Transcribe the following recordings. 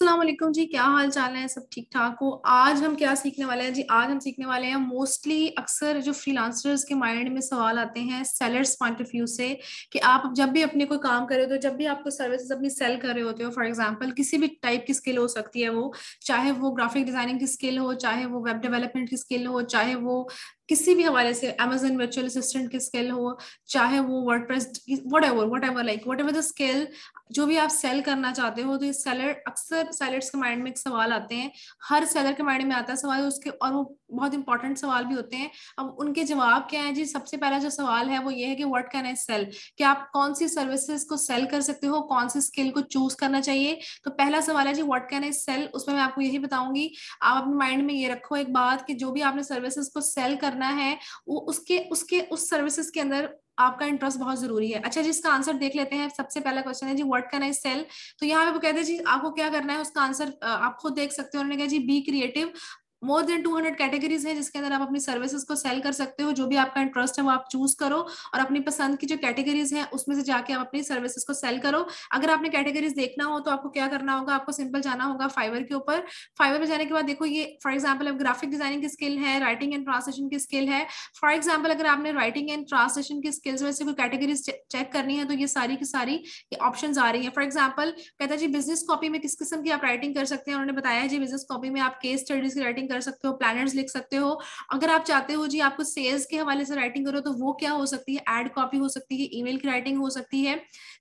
असलम जी क्या हाल चाल है सब ठीक ठाक हो आज हम क्या सीखने वाले हैं जी आज हम सीखने वाले हैं मोस्टली अक्सर जो फ्रीलांसर्स के माइंड में सवाल आते हैं सेलर्स पॉइंट ऑफ व्यू से कि आप जब भी अपने कोई काम कर रहे होते हो जब भी आपको सर्विसेज अपनी सेल कर रहे होते हो फॉर एग्जांपल किसी भी टाइप की स्किल हो सकती है वो चाहे वो ग्राफिक डिजाइनिंग की स्किल हो चाहे वो वेब डेवलपमेंट की स्किल हो चाहे वो किसी भी हमारे से अमेजन वर्चुअल असिस्टेंट की स्किल हो चाहे वो WordPress whatever whatever like whatever the skill जो भी आप सेल करना चाहते हो तो ये सेलर अक्सर सेलर्स के माइंड में एक सवाल आते हैं हर सेलर के माइंड में आता है सवाल उसके और वो बहुत इंपॉर्टेंट सवाल भी होते हैं अब उनके जवाब क्या है जी सबसे पहला जो सवाल है वो ये है कि वट कैन आई सेल कि आप कौन सी सर्विसेज को सेल कर सकते हो कौन सी स्किल को चूज करना चाहिए तो पहला सवाल है जी वट कैन आई सेल उसमें मैं आपको यही बताऊंगी आप अपने माइंड में ये रखो एक बात कि जो भी आपने सर्विसेज को सेल करना करना है वो उसके उसके उस सर्विसेज के अंदर आपका इंटरेस्ट बहुत जरूरी है अच्छा जी इसका आंसर देख लेते हैं सबसे पहला क्वेश्चन है जी व्हाट कैन आई सेल तो यहाँ पे वो कहते हैं जी आपको क्या करना है उसका आंसर आप खुद देख सकते हो उन्होंने कहा जी be creative more than two hundred categories है जिसके अंदर आप अपनी सर्विसेज को सेल कर सकते हो जो भी आपका इंटरेस्ट है वो आप चूज करो और अपनी पसंद की जो कैटेगरीज है उसमें से जाके आप अपनी सर्विसेज को सेल करो अगर आपने कैटेगरीज देखना हो तो आपको क्या करना होगा आपको सिंपल जाना होगा फाइवर के ऊपर फाइवर में जाने के बाद देखो ये फॉर एग्जाम्पल अब ग्राफिक डिजाइनिंग की स्किल है राइटिंग एंड ट्रांसलेशन की स्किल है फॉर एग्जाम्पल अगर आपने राइटिंग एंड ट्रांसलेशन की स्किल्स में से कोई कैटेगरीज चेक करनी है तो ये सारी की सारी ऑप्शन आ रही है फॉर एग्जाम्पल कहता है जी बिजनेस कॉपी में किस किस्म की आप राइटिंग कर सकते हैं उन्होंने बताया जी बिजनेस कॉपी में आप केस स्टडीज की राइटिंग राइटिंग कर सकते हो प्लानर्स लिख सकते हो अगर आप चाहते हो जी आपको सेल्स के हवाले से राइटिंग करो तो वो क्या हो सकती है एड कॉपी हो सकती है ईमेल की राइटिंग हो सकती है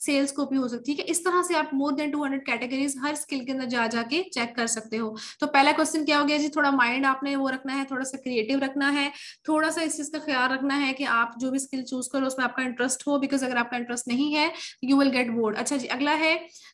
सेल्स कॉपी हो सकती है इस तरह से आप मोर देन टू कैटेगरीज हर स्किल के अंदर जा जाके चेक कर सकते हो तो पहला क्वेश्चन क्या हो गया जी थोड़ा माइंड आपने वो रखना है थोड़ा सा क्रिएटिव रखना है थोड़ा सा इस चीज का ख्याल रखना है कि आप जो भी स्किल चूज करो उसमें आपका इंटरेस्ट हो बिकॉज अगर आपका इंटरेस्ट नहीं है यू विल गेट बोर्ड अच्छा जी अगला है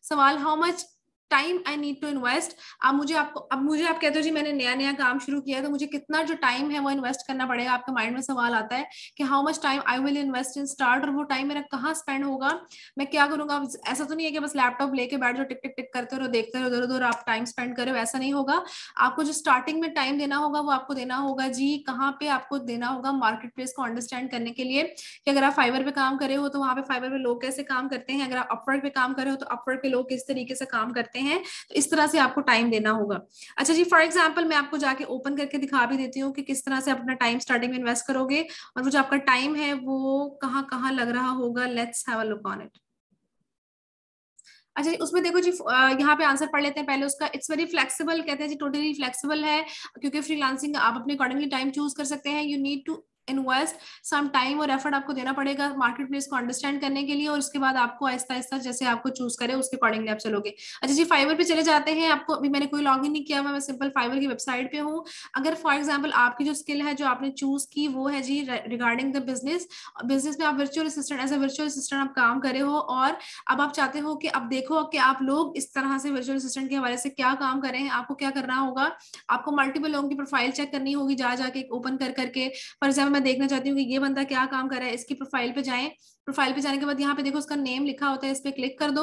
सवाल how much time I need to invest अब मुझे आपको अब मुझे आप कहते हो जी मैंने नया नया काम शुरू किया है तो मुझे कितना जो टाइम है वो इन्वेस्ट करना पड़ेगा आपके माइंड में सवाल आता है कि how much time I will invest in start और वो टाइम मेरा कहाँ स्पेंड होगा मैं क्या करूंगा ऐसा तो नहीं है कि बस लैपटॉप लेके बैठ जाओ टिक टिक टिक करते रहो देखते रहो उधर उधर आप टाइम स्पेंड करो ऐसा नहीं होगा आपको जो स्टार्टिंग में टाइम देना होगा वो आपको देना होगा जी कहाँ पे आपको देना होगा मार्केट प्लेस को अंडरस्टैंड करने के लिए कि अगर आप फाइबर पे काम करे हो तो वहाँ पे फाइबर पे लोग कैसे काम करते हैं अगर आप अपवर्ड पे काम करे हो तो अपवर्ड पे लोग किस तरीके से काम करते करते हैं तो इस तरह से आपको टाइम देना होगा अच्छा जी फॉर एग्जाम्पल मैं आपको जाके ओपन करके दिखा भी देती हूँ कि किस तरह से अपना टाइम स्टार्टिंग में इन्वेस्ट करोगे और वो जो आपका टाइम है वो कहाँ कहाँ लग रहा होगा let's have a look on it अच्छा उसमें देखो जी यहाँ पे आंसर पढ़ लेते हैं पहले उसका इट्स वेरी फ्लेक्सिबल कहते हैं जी टोटली totally फ्लेक्सिबल है क्योंकि फ्रीलांसिंग आप अपने अकॉर्डिंगली टाइम चूज कर सकते हैं you need to invest some time और एफर्ट आपको देना पड़ेगा मार्केट प्लेस को अंडरस्टैंड करने के लिए और उसके बाद आपको आहिस्ता आहिस्ता जैसे आपको चूज करें उसके अकॉर्डिंगली आप चलोगे अच्छा जी फाइवर पे चले जाते हैं आपको अभी मैंने कोई लॉग इन नहीं किया हुआ मैं सिंपल फाइवर की वेबसाइट पे हूँ अगर फॉर एग्जाम्पल आपकी जो स्किल है जो आपने चूज की वो है जी रिगार्डिंग द बिजनेस बिजनेस में आप virtual assistant as a virtual assistant आप काम करे हो और अब आप चाहते हो कि आप देखो कि आप लोग इस तरह से वर्चुअल असिस्टेंट के हवाले से क्या काम कर रहे हैं आपको क्या करना होगा आपको मल्टीपल लोगों की प्रोफाइल चेक करनी होगी जा जाके ओपन कर करके फॉर एग्जाम्पल मैं देखना चाहती हूँ कि ये बंदा क्या काम कर रहा है इसकी प्रोफाइल पे जाएं प्रोफाइल पे जाने के बाद यहाँ पे देखो उसका नेम लिखा होता है इस पर क्लिक कर दो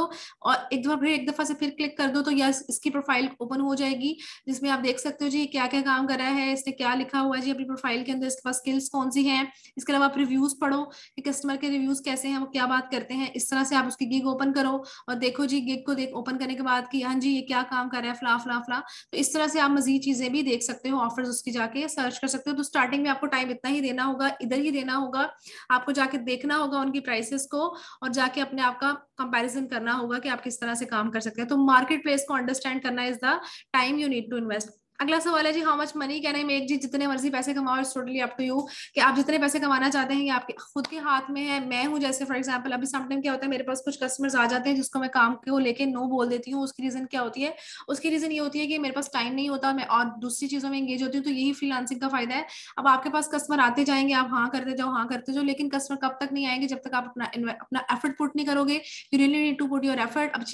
और एक दफा फिर एक दफा से फिर क्लिक कर दो तो यस इसकी प्रोफाइल ओपन हो जाएगी जिसमें आप देख सकते हो जी क्या क्या काम कर रहा है इसने क्या लिखा हुआ है जी अपनी प्रोफाइल के अंदर इसके पास स्किल्स कौन सी है इसके अलावा आप रिव्यूज पढ़ो कि कस्टमर के रिव्यूज कैसे हैं वो क्या बात करते हैं इस तरह से आप उसकी गिग ओपन करो और देखो जी गिग को देख ओपन करने के बाद की हाँ जी ये क्या काम कर रहा है फला फला फला तो इस तरह से आप मजीद चीजें भी देख सकते हो ऑफर्स उसकी जाके सर्च कर सकते हो तो स्टार्टिंग में आपको टाइम इतना ही देना देना होगा इधर ही देना होगा आपको जाके देखना होगा उनकी प्राइसेस को और जाके अपने आपका कंपैरिजन करना होगा कि आप किस तरह से काम कर सकते हैं तो मार्केट प्लेस को अंडरस्टैंड करना is the time you need to invest अगला सवाल है जी how much money can I make जी जितने मर्जी पैसे कमाओ it's totally up to you कि आप जितने पैसे कमाना चाहते हैं ये आपके खुद के हाथ में है मैं हूँ जैसे फॉर एग्जाम्पल अभी समटाइम क्या होता है मेरे पास कुछ कस्टमर्स आ जाते हैं जिसको मैं काम को लेके नो बोल देती हूँ उसकी रीजन क्या होती है उसकी रीजन ये होती है कि मेरे पास टाइम नहीं होता मैं और दूसरी चीज़ों में इंगेज होती हूँ तो यही फ्रीलांसिंग का फायदा है अब आपके पास कस्टमर आते जाएंगे आप हाँ करते जाओ हाँ करते जाओ लेकिन कस्टमर कब तक नहीं आएंगे जब तक आप अपना अपना एफर्ट पुट नहीं करोगे you really need to put your effort अब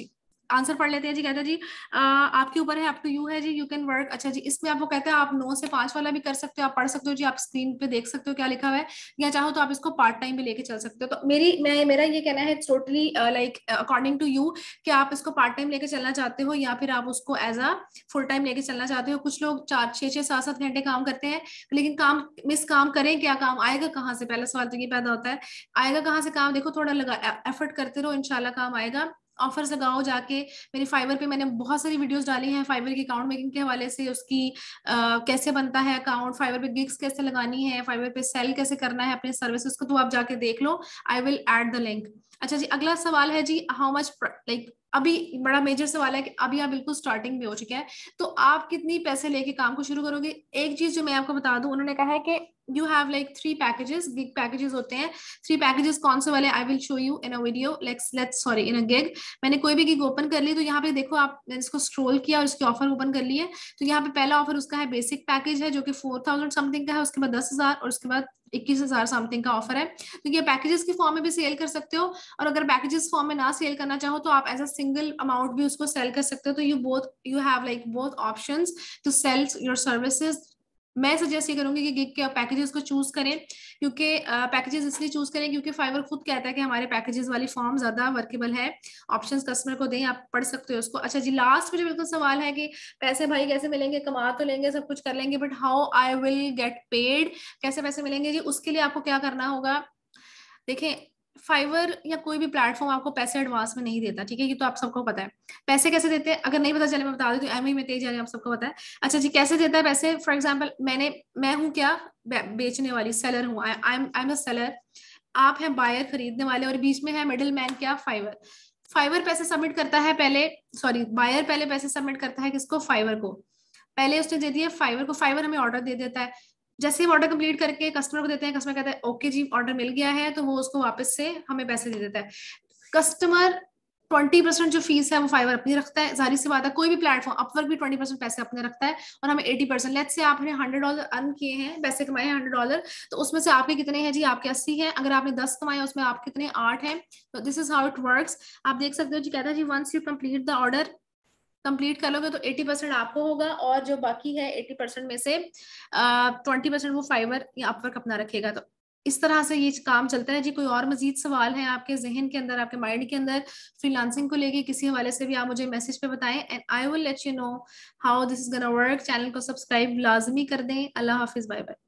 आंसर पढ़ लेते हैं जी कहते हैं जी आपके ऊपर है आपको यू है जी यू कैन वर्क अच्छा जी इसमें आपको कहते हैं आप नौ से पांच वाला भी कर सकते हो आप पढ़ सकते हो जी आप स्क्रीन पे देख सकते हो क्या लिखा हुआ है या चाहो तो आप इसको पार्ट टाइम भी लेके चल सकते हो तो मेरी मैं मेरा ये कहना है totally like according to you कि आप इसको पार्ट टाइम लेके चलना चाहते हो या फिर आप उसको एज अ फुल टाइम लेके चलना चाहते हो कुछ लोग चार छह छह सात सात घंटे काम करते हैं लेकिन काम मिस काम करें क्या काम आएगा कहाँ से पहला सवाल तो ये पैदा होता है आएगा कहाँ से काम देखो थोड़ा लगा एफर्ट e-, करते रहो इनशाला काम आएगा ऑफर्स लगाओ जाके मेरे फाइवर पे मैंने बहुत सारी वीडियोस डाली हैं फाइवर के अकाउंट मेकिंग के हवाले से उसकी आ, कैसे बनता है अकाउंट फाइवर पे गिग्स कैसे लगानी है फाइवर पे सेल कैसे करना है अपने सर्विसेज को तो आप जाके देख लो I will add the link अच्छा जी अगला सवाल है जी हाउ मच लाइक अभी बड़ा मेजर सवाल है कि अभी आप बिल्कुल स्टार्टिंग में हो चुके हैं तो आप कितनी पैसे लेके काम को शुरू करोगे एक चीज जो मैं आपको बता दूं उन्होंने कहा है कि you have like three packages gig packages होते हैं थ्री पैकेजेस कौन से वाले I will show you in a video let's let's sorry in a gig मैंने कोई भी गिग ओपन कर ली तो यहाँ पे देखो आप मैंने इसको स्क्रोल किया और इसके ऑफर ओपन कर ली है तो यहाँ पे पहला ऑफर उसका है बेसिक पैकेज है जो कि फोर थाउजेंड समथिंग का है उसके बाद दस हजार और उसके बाद इक्कीस हजार समथिंग का ऑफर है तो ये पैकेजेस के फॉर्म में भी सेल कर सकते हो और अगर पैकेजेस फॉर्म में ना सेल करना चाहो तो आप एज अ सिंगल अमाउंट भी उसको सेल कर सकते हो तो you both you have like both option to sales your services मैं सजेस्ट ये करूंगी कि गिग के पैकेजेस को चूज करें क्योंकि पैकेजेस इसलिए चूज करें क्योंकि फाइवर खुद कहता है कि हमारे पैकेजेस वाली फॉर्म ज्यादा वर्केबल है ऑप्शंस कस्टमर को दें आप पढ़ सकते हो उसको अच्छा जी लास्ट में जो बिल्कुल सवाल है कि पैसे भाई कैसे मिलेंगे कमा तो लेंगे सब कुछ कर लेंगे but how I will get paid कैसे पैसे मिलेंगे जी उसके लिए आपको क्या करना होगा देखें फाइवर या कोई भी प्लेटफॉर्म आपको पैसे एडवांस में नहीं देता ठीक है ये तो आप सबको पता है पैसे कैसे देते हैं अगर नहीं पता चले मैं बता देती तो एम में तेज आप सबको पता है अच्छा जी कैसे देता है पैसे फॉर एग्जाम्पल मैंने मैं हूँ क्या बेचने वाली सेलर हूँ आई एम अ सेलर आप हैं बायर खरीदने वाले और बीच में है मिडिल मैन क्या फाइवर फाइवर पैसे सबमिट करता है पहले सॉरी बायर पहले पैसे सबमिट करता है किसको फाइवर को पहले उसने दे दिए फाइवर को फाइवर हमें ऑर्डर दे देता है जैसे हम ऑर्डर कंप्लीट करके कस्टमर को देते हैं कस्टमर कहता है ओके जी ऑर्डर मिल गया है तो वो उसको वापस से हमें पैसे दे देता है कस्टमर ट्वेंटी परसेंट जो फीस है वो फाइवर अपनी रखता है जारी से बात है कोई भी प्लेटफॉर्म अपवर्क भी ट्वेंटी परसेंट पैसे अपने रखता है और हमें एटी परसेंट लेट से आपने हंड्रेड डॉलर अर्न किए हैं पैसे कमाए हैं हंड्रेड डॉलर तो उसमें से आपके कितने हैं जी आपके अस्सी है अगर आपने दस कमाए उसमें आप कितने आठ हैं तो this is how it work आप देख सकते हो जी कहता है जी once you complete the order complete कर लोगे तो 80 परसेंट आपको होगा और जो बाकी है 80 परसेंट में से ट्वेंटी परसेंट वो फाइवर या अपवर्क अपना रखेगा तो इस तरह से ये काम चलता है जी कोई और मजीद सवाल है आपके जहन के अंदर आपके माइंड के अंदर फ्रीलांसिंग को लेके किसी हवाले से भी आप मुझे मैसेज पे बताएं and I will let you know how this is gonna work channel को सब्सक्राइब लाजमी कर दें अल्लाह हाफिज बाय बाय